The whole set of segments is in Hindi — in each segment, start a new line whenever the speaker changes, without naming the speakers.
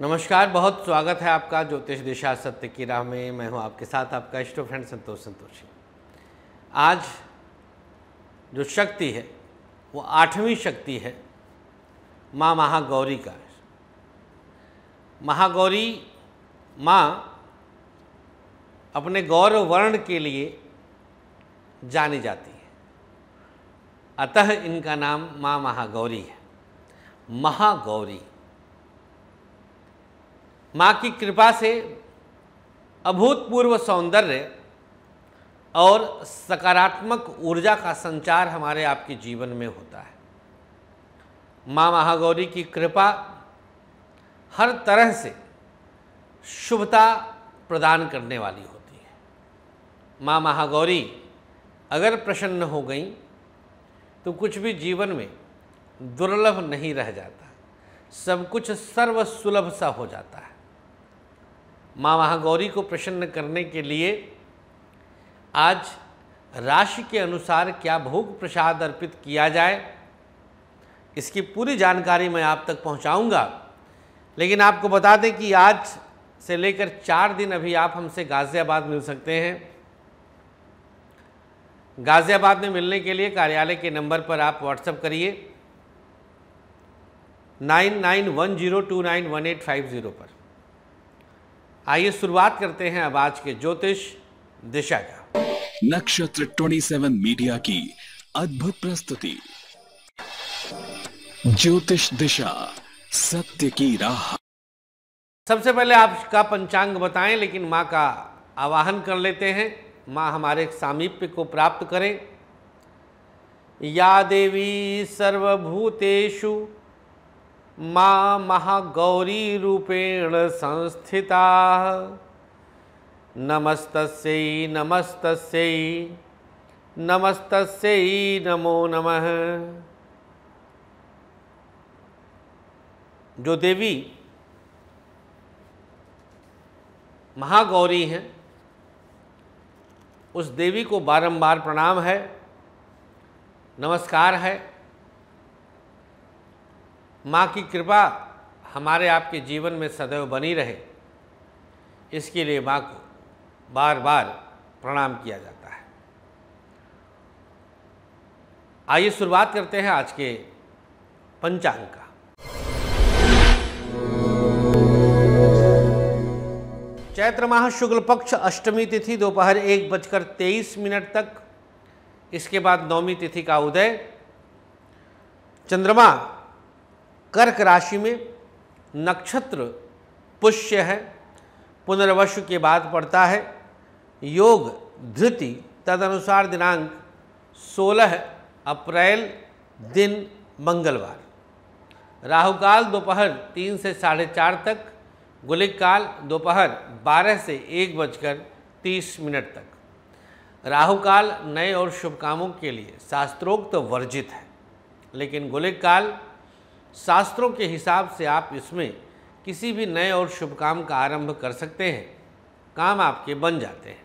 नमस्कार बहुत स्वागत है आपका ज्योतिष दिशा सत्य की राह में मैं हूं आपके साथ आपका इष्ट फ्रेंड संतोष संतोषी आज जो शक्ति है वो आठवीं शक्ति है माँ महागौरी का महागौरी माँ अपने गौरव वर्ण के लिए जानी जाती है अतः इनका नाम माँ महागौरी है महागौरी माँ की कृपा से अभूतपूर्व सौंदर्य और सकारात्मक ऊर्जा का संचार हमारे आपके जीवन में होता है माँ महागौरी की कृपा हर तरह से शुभता प्रदान करने वाली होती है माँ महागौरी अगर प्रसन्न हो गई तो कुछ भी जीवन में दुर्लभ नहीं रह जाता सब कुछ सर्वसुलभ सा हो जाता है माँ महागौरी को प्रसन्न करने के लिए आज राशि के अनुसार क्या भोग प्रसाद अर्पित किया जाए इसकी पूरी जानकारी मैं आप तक पहुंचाऊंगा लेकिन आपको बता दें कि आज से लेकर चार दिन अभी आप हमसे गाज़ियाबाद मिल सकते हैं गाज़ियाबाद में मिलने के लिए कार्यालय के नंबर पर आप व्हाट्सएप करिए nine nine one zero two nine one eight five zero पर आइए शुरुआत करते हैं अब आज के ज्योतिष
दिशा का नक्षत्र 27 मीडिया की अद्भुत प्रस्तुति ज्योतिष दिशा सत्य की राह
सबसे पहले आपका पंचांग बताएं लेकिन माँ का आवाहन कर लेते हैं माँ हमारे सामीप्य को प्राप्त करें या देवी सर्वभूतेषु माँ महागौरी रूपेण संस्थिता नमस्त नमस्त नमस्त नमो नमः जो देवी महागौरी हैं उस देवी को बारंबार प्रणाम है नमस्कार है माँ की कृपा हमारे आपके जीवन में सदैव बनी रहे इसके लिए माँ को बार बार प्रणाम किया जाता है आइए शुरुआत करते हैं आज के पंचांग का चैत्र माह शुक्ल पक्ष अष्टमी तिथि दोपहर एक बजकर तेईस मिनट तक इसके बाद नौमी तिथि का उदय चंद्रमा कर्क राशि में नक्षत्र पुष्य है पुनर्वश के बाद पड़ता है योग धृति तदनुसार दिनांक 16 अप्रैल दिन मंगलवार राहु काल दोपहर तीन से साढ़े चार तक गुलिक काल दोपहर बारह से एक बजकर तीस मिनट तक राहु काल नए और शुभ कामों के लिए शास्त्रोक्त वर्जित है लेकिन गुलिक काल शास्त्रों के हिसाब से आप इसमें किसी भी नए और शुभ काम का आरंभ कर सकते हैं काम आपके बन जाते हैं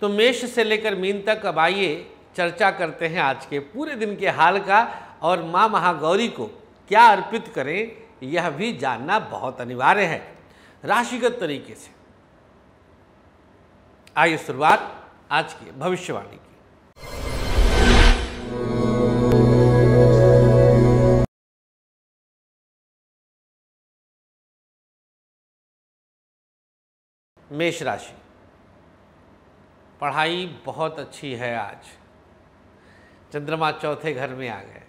तो मेष से लेकर मीन तक अब आइए चर्चा करते हैं आज के पूरे दिन के हाल का और माँ महागौरी को क्या अर्पित करें यह भी जानना बहुत अनिवार्य है राशिगत तरीके से आइए शुरुआत आज की भविष्यवाणी की
मेष राशि
पढ़ाई बहुत अच्छी है आज चंद्रमा चौथे घर में आ गए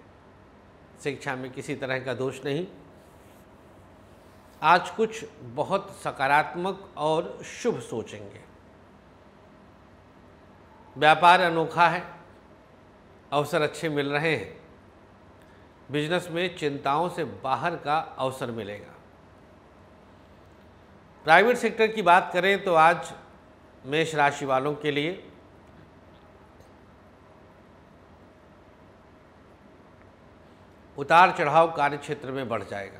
शिक्षा में किसी तरह का दोष नहीं आज कुछ बहुत सकारात्मक और शुभ सोचेंगे व्यापार अनोखा है अवसर अच्छे मिल रहे हैं बिजनेस में चिंताओं से बाहर का अवसर मिलेगा प्राइवेट सेक्टर की बात करें तो आज मेष राशि वालों के लिए उतार चढ़ाव कार्य क्षेत्र में बढ़ जाएगा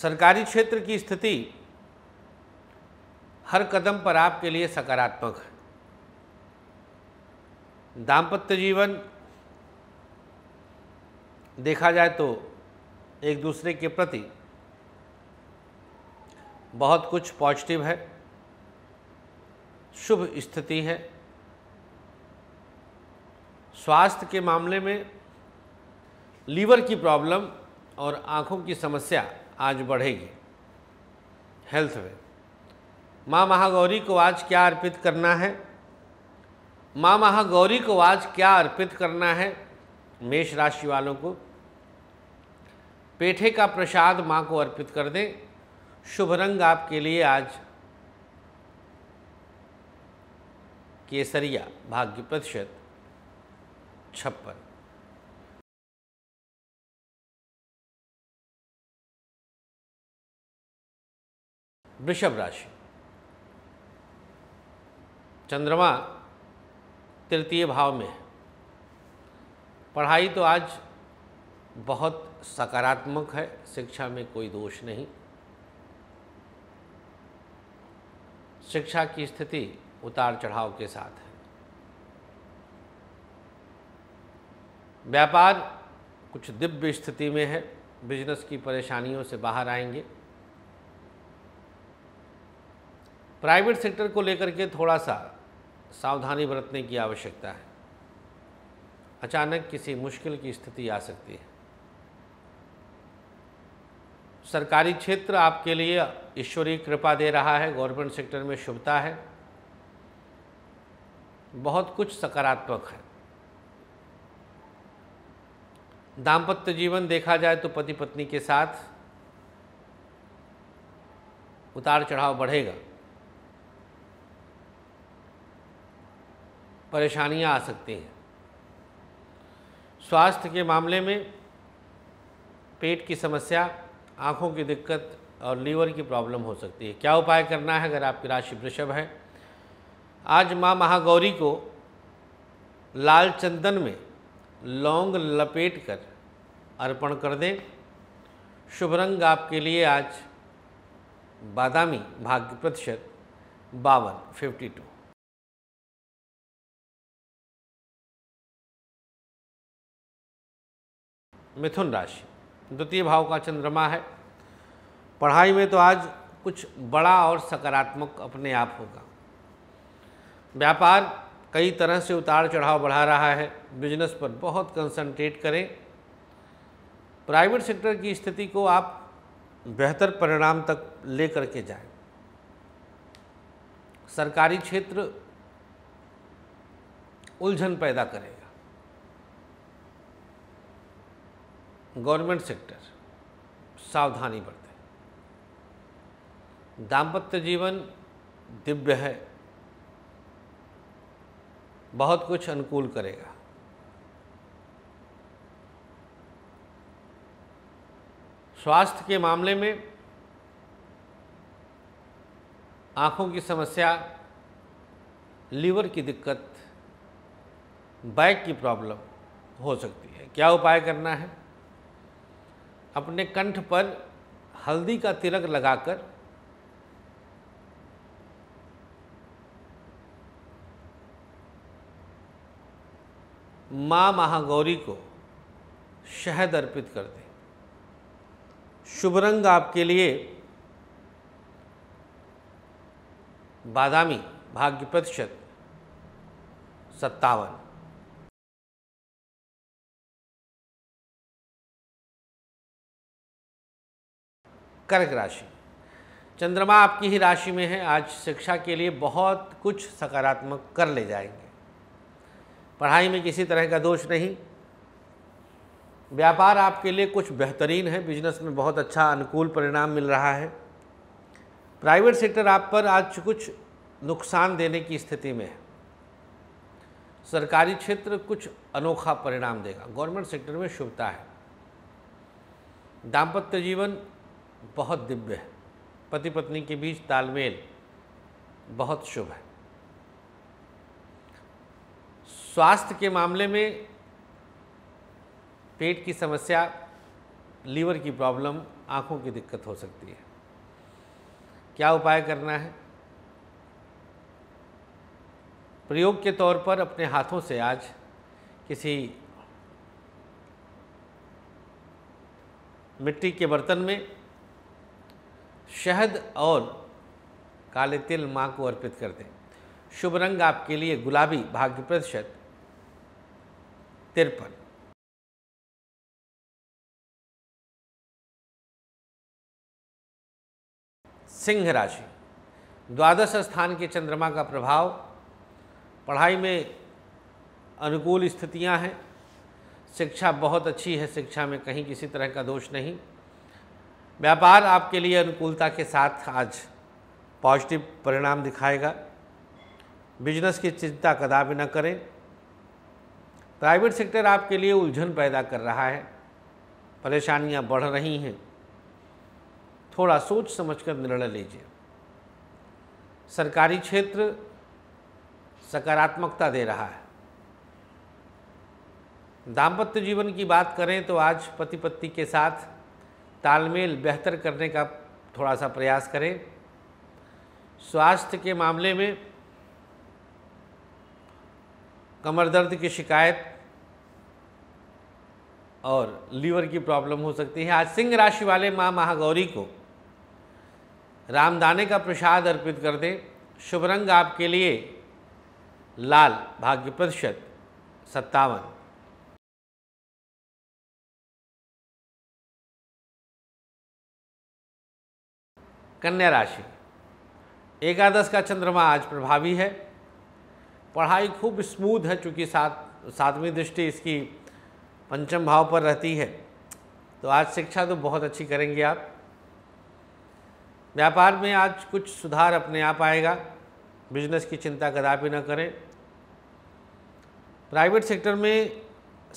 सरकारी क्षेत्र की स्थिति हर कदम पर आपके लिए सकारात्मक है दाम्पत्य जीवन देखा जाए तो एक दूसरे के प्रति बहुत कुछ पॉजिटिव है शुभ स्थिति है स्वास्थ्य के मामले में लीवर की प्रॉब्लम और आँखों की समस्या आज बढ़ेगी हेल्थ में माँ महागौरी को आज क्या अर्पित करना है माँ महागौरी को आज क्या अर्पित करना है मेष राशि वालों को पेठे का प्रसाद माँ को अर्पित कर दें शुभ रंग आपके लिए आज
केसरिया भाग्य प्रतिशत छप्पन वृषभ राशि
चंद्रमा तृतीय भाव में है पढ़ाई तो आज बहुत सकारात्मक है शिक्षा में कोई दोष नहीं शिक्षा की स्थिति उतार चढ़ाव के साथ है व्यापार कुछ दिव्य स्थिति में है बिजनेस की परेशानियों से बाहर आएंगे प्राइवेट सेक्टर को लेकर के थोड़ा सा सावधानी बरतने की आवश्यकता है अचानक किसी मुश्किल की स्थिति आ सकती है सरकारी क्षेत्र आपके लिए ईश्वरीय कृपा दे रहा है गवर्नमेंट सेक्टर में शुभता है बहुत कुछ सकारात्मक है दाम्पत्य जीवन देखा जाए तो पति पत्नी के साथ उतार चढ़ाव बढ़ेगा परेशानियां आ सकती हैं स्वास्थ्य के मामले में पेट की समस्या आँखों की दिक्कत और लीवर की प्रॉब्लम हो सकती है क्या उपाय करना है अगर आपकी राशि वृषभ है आज माँ महागौरी को लाल चंदन में लौंग लपेट कर अर्पण कर दें शुभ रंग आपके लिए आज
बादामी भाग्य प्रतिशत बावन फिफ्टी टू मिथुन राशि द्वितीय भाव का चंद्रमा है
पढ़ाई में तो आज कुछ बड़ा और सकारात्मक अपने आप होगा व्यापार कई तरह से उतार चढ़ाव बढ़ा रहा है बिजनेस पर बहुत कंसंट्रेट करें प्राइवेट सेक्टर की स्थिति को आप बेहतर परिणाम तक लेकर के जाएं सरकारी क्षेत्र उलझन पैदा करें गवर्नमेंट सेक्टर सावधानी बरतें दाम्पत्य जीवन दिव्य है बहुत कुछ अनुकूल करेगा स्वास्थ्य के मामले में आँखों की समस्या लीवर की दिक्कत बैक की प्रॉब्लम हो सकती है क्या उपाय करना है अपने कंठ पर हल्दी का तिलक लगाकर माँ महागौरी को शहद अर्पित कर दें शुभ रंग आपके लिए बादामी भाग्य प्रतिशत
सत्तावन कर्क राशि
चंद्रमा आपकी ही राशि में है आज शिक्षा के लिए बहुत कुछ सकारात्मक कर ले जाएंगे पढ़ाई में किसी तरह का दोष नहीं व्यापार आपके लिए कुछ बेहतरीन है बिजनेस में बहुत अच्छा अनुकूल परिणाम मिल रहा है प्राइवेट सेक्टर आप पर आज कुछ नुकसान देने की स्थिति में है सरकारी क्षेत्र कुछ अनोखा परिणाम देगा गवर्नमेंट सेक्टर में शुभता है दाम्पत्य जीवन बहुत दिव्य है पति पत्नी के बीच तालमेल बहुत शुभ है स्वास्थ्य के मामले में पेट की समस्या लीवर की प्रॉब्लम आँखों की दिक्कत हो सकती है क्या उपाय करना है प्रयोग के तौर पर अपने हाथों से आज किसी मिट्टी के बर्तन में शहद और काले तिल माँ को अर्पित कर दें शुभ रंग
आपके लिए गुलाबी भाग्य प्रतिशत तिरपन सिंह राशि द्वादश स्थान के चंद्रमा का प्रभाव
पढ़ाई में अनुकूल स्थितियां हैं शिक्षा बहुत अच्छी है शिक्षा में कहीं किसी तरह का दोष नहीं व्यापार आपके लिए अनुकूलता के साथ आज पॉजिटिव परिणाम दिखाएगा बिजनेस की चिंता कदापि न करें प्राइवेट सेक्टर आपके लिए उलझन पैदा कर रहा है परेशानियां बढ़ रही हैं थोड़ा सोच समझकर निर्णय लीजिए सरकारी क्षेत्र सकारात्मकता दे रहा है दाम्पत्य जीवन की बात करें तो आज पति पत्नी के साथ तालमेल बेहतर करने का थोड़ा सा प्रयास करें स्वास्थ्य के मामले में कमर दर्द की शिकायत और लीवर की प्रॉब्लम हो सकती है आज सिंह राशि वाले माँ महागौरी को रामदाने का प्रसाद अर्पित कर दें शुभ रंग आपके लिए
लाल भाग्य प्रतिशत सत्तावन कन्या राशि एकादश का चंद्रमा आज प्रभावी है
पढ़ाई खूब स्मूथ है चूँकि सात सातवीं दृष्टि इसकी पंचम भाव पर रहती है तो आज शिक्षा तो बहुत अच्छी करेंगे आप व्यापार में आज कुछ सुधार अपने आप आएगा बिजनेस की चिंता कदापि न करें प्राइवेट सेक्टर में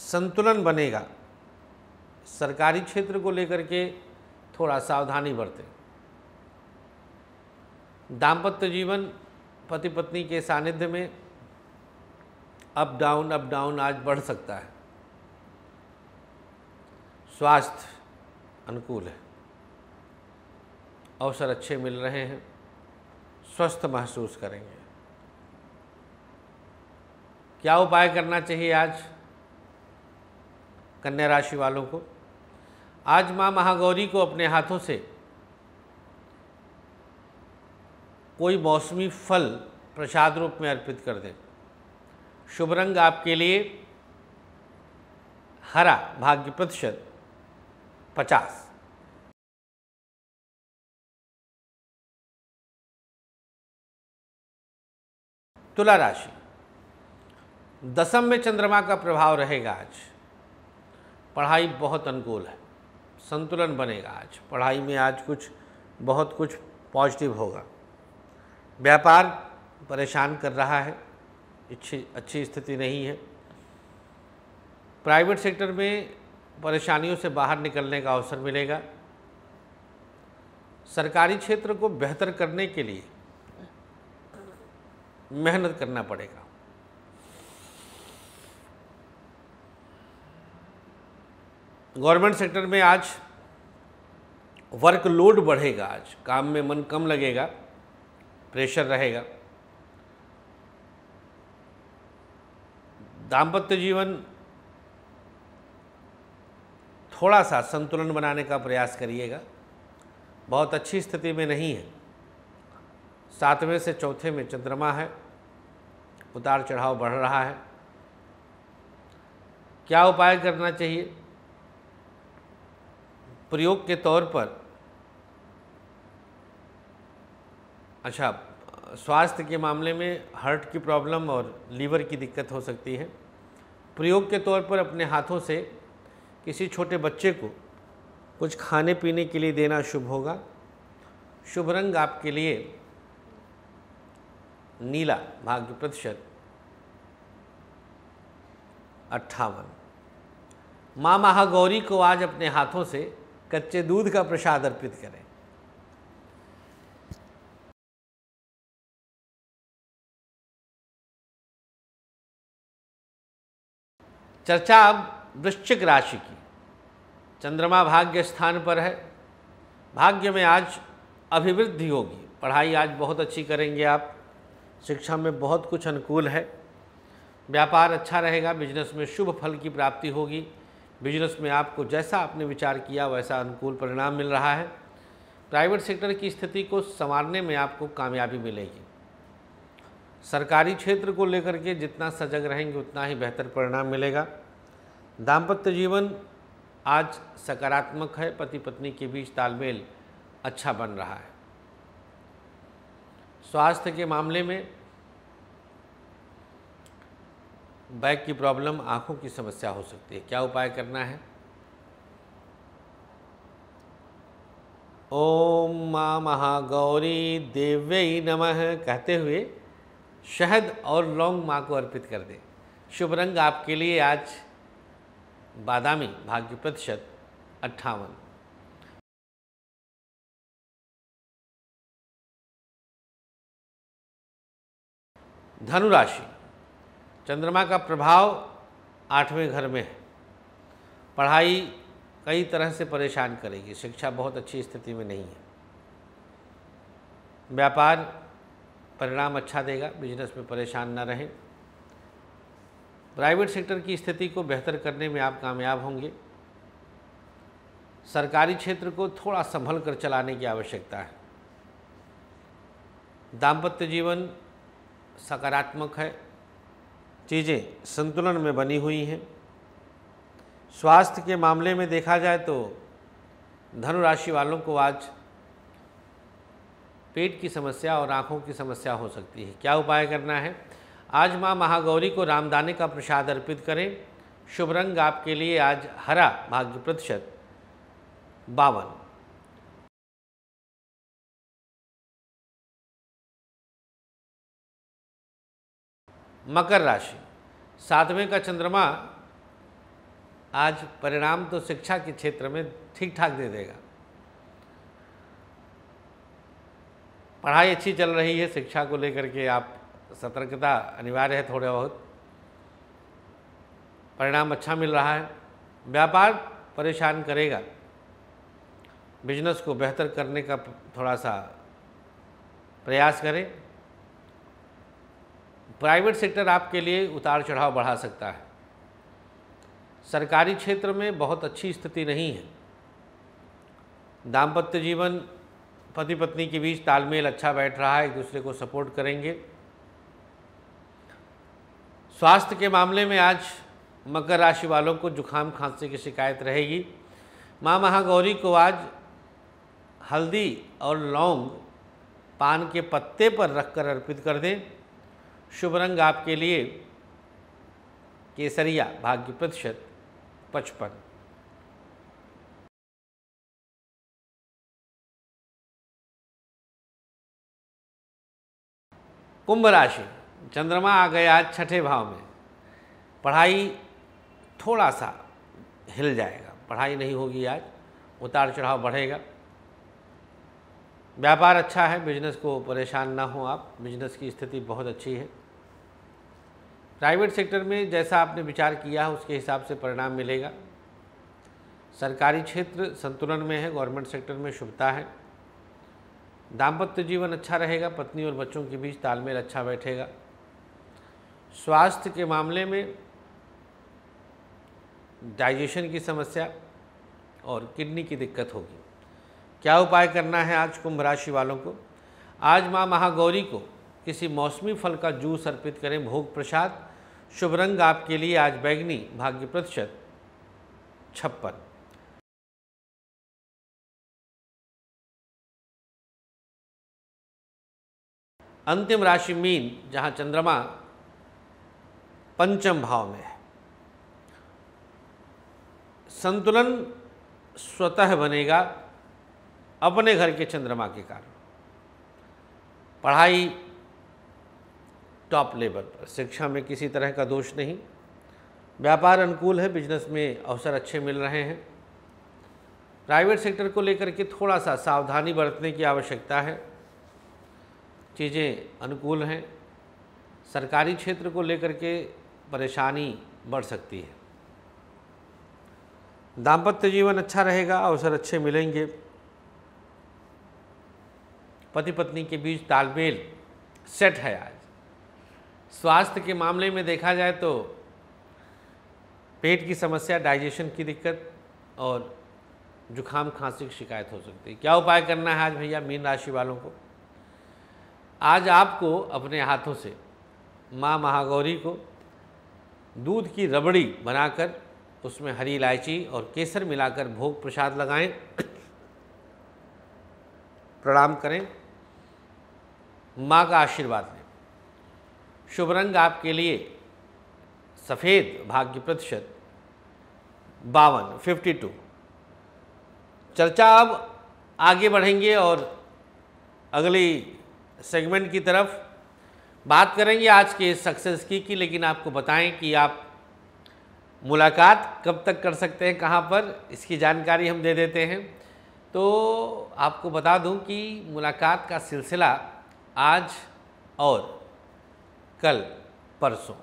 संतुलन बनेगा सरकारी क्षेत्र को लेकर के थोड़ा सावधानी बरतें दाम्पत्य जीवन पति पत्नी के सानिध्य में अप डाउन अप डाउन आज बढ़ सकता है स्वास्थ्य अनुकूल है अवसर अच्छे मिल रहे हैं स्वस्थ महसूस करेंगे क्या उपाय करना चाहिए आज कन्या राशि वालों को आज माँ महागौरी को अपने हाथों से कोई मौसमी फल प्रसाद रूप में अर्पित कर दें शुभ रंग आपके लिए हरा
भाग्य प्रतिशत पचास तुला राशि दसम में चंद्रमा का प्रभाव रहेगा आज
पढ़ाई बहुत अनुकूल है संतुलन बनेगा आज पढ़ाई में आज कुछ बहुत कुछ पॉजिटिव होगा व्यापार परेशान कर रहा है अच्छी अच्छी स्थिति नहीं है प्राइवेट सेक्टर में परेशानियों से बाहर निकलने का अवसर मिलेगा सरकारी क्षेत्र को बेहतर करने के लिए मेहनत करना पड़ेगा गवर्नमेंट सेक्टर में आज वर्कलोड बढ़ेगा आज काम में मन कम लगेगा प्रेशर रहेगा दाम्पत्य जीवन थोड़ा सा संतुलन बनाने का प्रयास करिएगा बहुत अच्छी स्थिति में नहीं है सातवें से चौथे में चंद्रमा है उतार चढ़ाव बढ़ रहा है क्या उपाय करना चाहिए प्रयोग के तौर पर अच्छा स्वास्थ्य के मामले में हार्ट की प्रॉब्लम और लीवर की दिक्कत हो सकती है प्रयोग के तौर पर अपने हाथों से किसी छोटे बच्चे को कुछ खाने पीने के लिए देना शुभ होगा शुभ रंग आपके लिए नीला भाग्य प्रतिशत अट्ठावन माँ महागौरी को आज अपने हाथों से कच्चे दूध का प्रसाद अर्पित करें
चर्चा अब वृश्चिक
राशि की चंद्रमा भाग्य स्थान पर है भाग्य में आज अभिवृद्धि होगी पढ़ाई आज बहुत अच्छी करेंगे आप शिक्षा में बहुत कुछ अनुकूल है व्यापार अच्छा रहेगा बिजनेस में शुभ फल की प्राप्ति होगी बिजनेस में आपको जैसा आपने विचार किया वैसा अनुकूल परिणाम मिल रहा है प्राइवेट सेक्टर की स्थिति को संवारने में आपको कामयाबी मिलेगी सरकारी क्षेत्र को लेकर के जितना सजग रहेंगे उतना ही बेहतर परिणाम मिलेगा दाम्पत्य जीवन आज सकारात्मक है पति पत्नी के बीच तालमेल अच्छा बन रहा है स्वास्थ्य के मामले में बैक की प्रॉब्लम आंखों की समस्या हो सकती है क्या उपाय करना है ओम माँ महागौरी देव्य नमः कहते हुए शहद और लौंग माँ को अर्पित कर दें शुभ रंग आपके लिए आज बादामी
भाग्य प्रतिशत अट्ठावन धनुराशि चंद्रमा का प्रभाव आठवें घर में है
पढ़ाई कई तरह से परेशान करेगी शिक्षा बहुत अच्छी स्थिति में नहीं है व्यापार परिणाम अच्छा देगा बिजनेस में परेशान न रहें प्राइवेट सेक्टर की स्थिति को बेहतर करने में आप कामयाब होंगे सरकारी क्षेत्र को थोड़ा संभल कर चलाने की आवश्यकता है दाम्पत्य जीवन सकारात्मक है चीज़ें संतुलन में बनी हुई हैं स्वास्थ्य के मामले में देखा जाए तो धनुराशि वालों को आज पेट की समस्या और आँखों की समस्या हो सकती है क्या उपाय करना है आज माँ महागौरी को रामदाने का प्रसाद अर्पित करें शुभ रंग आपके लिए आज
हरा भाग्य प्रतिशत बावन मकर राशि सातवें का चंद्रमा आज
परिणाम तो शिक्षा के क्षेत्र में ठीक ठाक दे देगा पढ़ाई अच्छी चल रही है शिक्षा को लेकर के आप सतर्कता अनिवार्य है थोड़ा बहुत परिणाम अच्छा मिल रहा है व्यापार परेशान करेगा बिजनेस को बेहतर करने का थोड़ा सा प्रयास करें प्राइवेट सेक्टर आपके लिए उतार चढ़ाव बढ़ा सकता है सरकारी क्षेत्र में बहुत अच्छी स्थिति नहीं है दाम्पत्य जीवन पति पत्नी के बीच तालमेल अच्छा बैठ रहा है एक दूसरे को सपोर्ट करेंगे स्वास्थ्य के मामले में आज मकर राशि वालों को जुखाम खांसी की शिकायत रहेगी माँ महागौरी को आज हल्दी और लौंग पान के पत्ते पर रखकर अर्पित कर दें शुभ रंग आपके लिए केसरिया भाग्य प्रतिशत पचपन
कुंभ राशि चंद्रमा
आ गया छठे भाव में पढ़ाई थोड़ा सा हिल जाएगा पढ़ाई नहीं होगी आज उतार चढ़ाव बढ़ेगा व्यापार अच्छा है बिजनेस को परेशान ना हो आप बिजनेस की स्थिति बहुत अच्छी है प्राइवेट सेक्टर में जैसा आपने विचार किया है उसके हिसाब से परिणाम मिलेगा सरकारी क्षेत्र संतुलन में है गवर्नमेंट सेक्टर में शुभता है दाम्पत्य जीवन अच्छा रहेगा पत्नी और बच्चों के बीच तालमेल अच्छा बैठेगा स्वास्थ्य के मामले में डाइजेशन की समस्या और किडनी की दिक्कत होगी क्या उपाय करना है आज कुंभ राशि वालों को आज माँ महागौरी को किसी मौसमी फल का जूस अर्पित करें भोग प्रसाद शुभ रंग आपके लिए आज बैगनी भाग्य प्रतिशत
छप्पन अंतिम राशि मीन जहाँ चंद्रमा
पंचम भाव में है संतुलन स्वतः बनेगा अपने घर के चंद्रमा के कारण पढ़ाई टॉप लेवल पर शिक्षा में किसी तरह का दोष नहीं व्यापार अनुकूल है बिजनेस में अवसर अच्छे मिल रहे हैं प्राइवेट सेक्टर को लेकर के थोड़ा सा सावधानी बरतने की आवश्यकता है चीज़ें अनुकूल हैं सरकारी क्षेत्र को लेकर के परेशानी बढ़ सकती है दाम्पत्य जीवन अच्छा रहेगा अवसर अच्छे मिलेंगे पति पत्नी के बीच तालमेल सेट है आज स्वास्थ्य के मामले में देखा जाए तो पेट की समस्या डाइजेशन की दिक्कत और जुखाम खांसी की शिकायत हो सकती है क्या उपाय करना है आज भैया मीन राशि वालों को आज आपको अपने हाथों से माँ महागौरी को दूध की रबड़ी बनाकर उसमें हरी इलायची और केसर मिलाकर भोग प्रसाद लगाएं प्रणाम करें माँ का आशीर्वाद लें शुभ रंग आपके लिए सफ़ेद भाग्य प्रतिशत बावन फिफ्टी टू चर्चा अब आगे बढ़ेंगे और अगली सेगमेंट की तरफ बात करेंगे आज के सक्सेस की की लेकिन आपको बताएं कि आप मुलाकात कब तक कर सकते हैं कहाँ पर इसकी जानकारी हम दे देते हैं तो आपको बता दूं कि मुलाकात का सिलसिला आज और कल परसों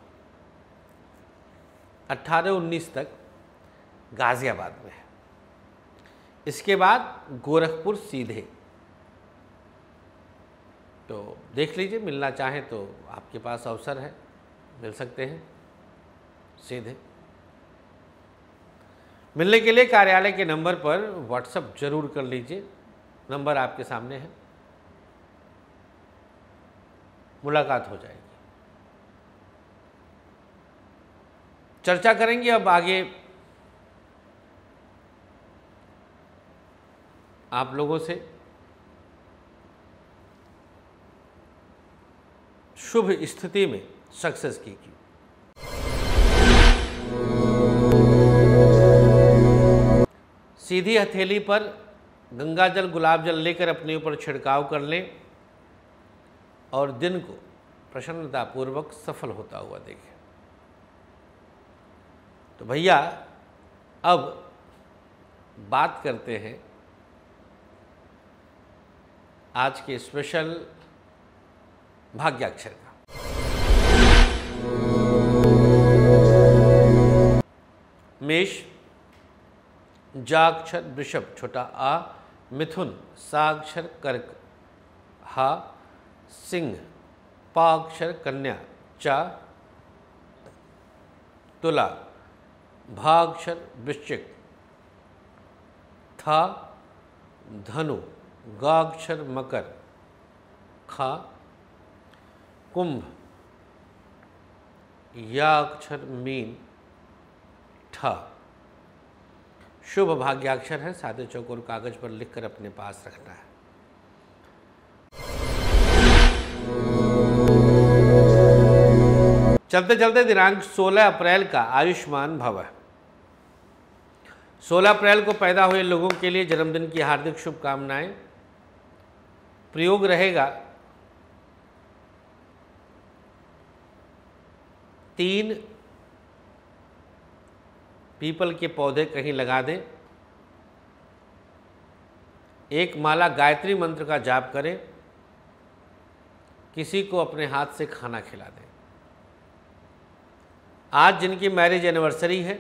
18-19 तक गाज़ियाबाद में है इसके बाद गोरखपुर सीधे तो देख लीजिए मिलना चाहें तो आपके पास अवसर है मिल सकते हैं सीधे मिलने के लिए कार्यालय के नंबर पर व्हाट्सअप जरूर कर लीजिए नंबर आपके सामने है मुलाकात हो जाएगी चर्चा करेंगे अब आगे आप लोगों से शुभ स्थिति में सक्सेस की, की। सीधी हथेली पर गंगा जल गुलाब जल लेकर अपने ऊपर छिड़काव कर लें और दिन को प्रसन्नतापूर्वक सफल होता हुआ देखें तो भैया अब बात करते हैं आज के स्पेशल भाग्याक्षर का मेष जाक्षर वृषभ छोटा आ मिथुन साक्षर कर्क हा सिंह पाक्षर कन्या चा तुला भाक्षर वृश्चिक था धनु गाक्षर मकर खा कुंभ या अक्षर मीन ठ शुभ भाग्याक्षर है सादे चौकोर कागज पर लिखकर अपने पास रखना है चलते चलते दिनांक 16 अप्रैल का आयुष्मान भव है सोलह अप्रैल को पैदा हुए लोगों के लिए जन्मदिन की हार्दिक शुभकामनाएं प्रयोग रहेगा तीन पीपल के पौधे कहीं लगा दें एक माला गायत्री मंत्र का जाप करें किसी को अपने हाथ से खाना खिला दें आज जिनकी मैरिज एनिवर्सरी है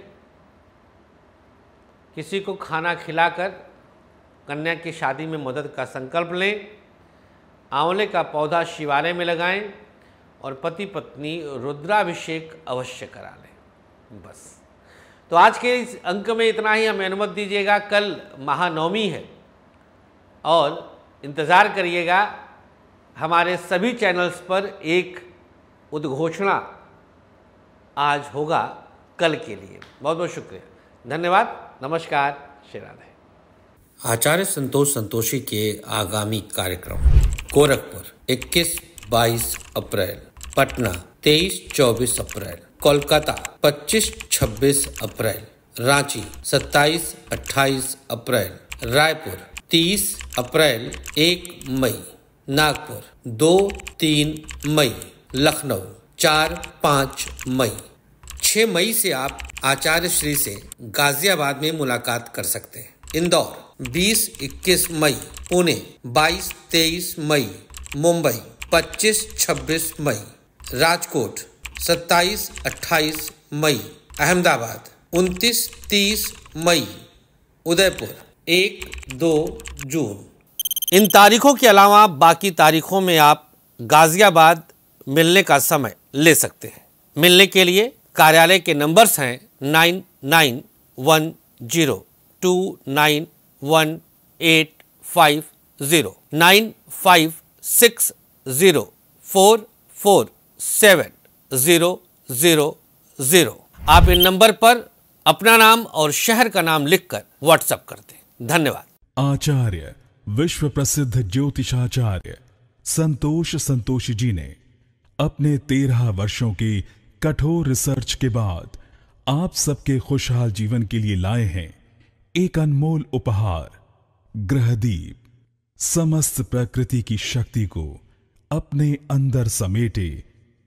किसी को खाना खिलाकर कन्या की शादी में मदद का संकल्प लें आंवले का पौधा शिवालय में लगाएं और पति पत्नी रुद्राभिषेक अवश्य करा लें बस तो आज के इस अंक में इतना ही हमें अनुमति दीजिएगा कल महानवमी है और इंतज़ार करिएगा हमारे सभी चैनल्स पर एक उद्घोषणा आज होगा कल के लिए बहुत बहुत शुक्रिया धन्यवाद नमस्कार श्री राधे आचार्य संतोष संतोषी के आगामी कार्यक्रम गोरखपुर 21 22 अप्रैल पटना तेईस चौबीस अप्रैल कोलकाता पच्चीस छब्बीस अप्रैल रांची सत्ताईस अट्ठाईस अप्रैल रायपुर तीस अप्रैल एक मई नागपुर दो तीन मई लखनऊ चार पाँच मई 6 मई से आप आचार्य श्री से गाजियाबाद में मुलाकात कर सकते हैं इंदौर 20-21 मई पुणे 22-23 मई मुंबई 25-26 मई राजकोट 27-28 मई अहमदाबाद 29-30 मई उदयपुर एक दो जून इन तारीखों के अलावा बाकी तारीखों में आप गाज़ियाबाद मिलने का समय ले सकते हैं मिलने के लिए कार्यालय के नंबर्स हैं nine nine one zero two nine one eight five zero nine five six zero four four seven zero zero zero आप इन नंबर पर अपना नाम और शहर का नाम लिखकर व्हाट्सएप कर दें धन्यवाद
आचार्य विश्व प्रसिद्ध ज्योतिषाचार्य संतोष संतोषी जी ने अपने तेरह वर्षों की कठोर रिसर्च के बाद आप सबके खुशहाल जीवन के लिए लाए हैं एक अनमोल उपहार ग्रहदीप समस्त प्रकृति की शक्ति को अपने अंदर समेटे